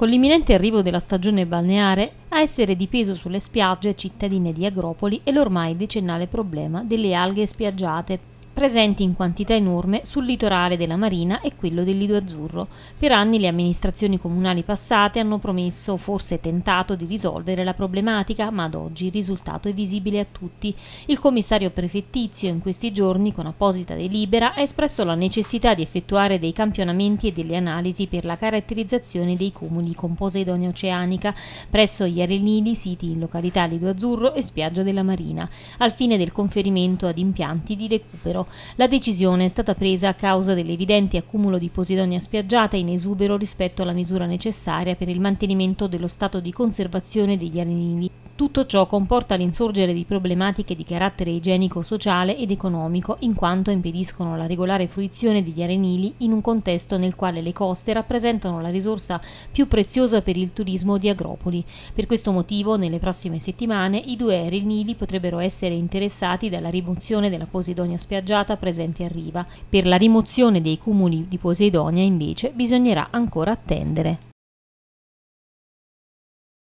con l'imminente arrivo della stagione balneare a essere di peso sulle spiagge cittadine di Agropoli è l'ormai decennale problema delle alghe spiaggiate presenti in quantità enorme sul litorale della Marina e quello del Lido Azzurro. Per anni le amministrazioni comunali passate hanno promesso, forse tentato, di risolvere la problematica, ma ad oggi il risultato è visibile a tutti. Il commissario prefettizio in questi giorni, con apposita delibera, ha espresso la necessità di effettuare dei campionamenti e delle analisi per la caratterizzazione dei comuni con Poseidonia Oceanica presso gli arenili siti in località Lido Azzurro e Spiaggia della Marina, al fine del conferimento ad impianti di recupero cimitero. La decisione è stata presa a causa dell'evidente accumulo di posidonia spiaggiata in esubero rispetto alla misura necessaria per il mantenimento dello stato di conservazione degli arrivi. Tutto ciò comporta l'insorgere di problematiche di carattere igienico, sociale ed economico, in quanto impediscono la regolare fruizione degli arenili in un contesto nel quale le coste rappresentano la risorsa più preziosa per il turismo di Agropoli. Per questo motivo, nelle prossime settimane, i due arenili potrebbero essere interessati dalla rimozione della posidonia spiaggiata presente a riva. Per la rimozione dei cumuli di posidonia, invece, bisognerà ancora attendere.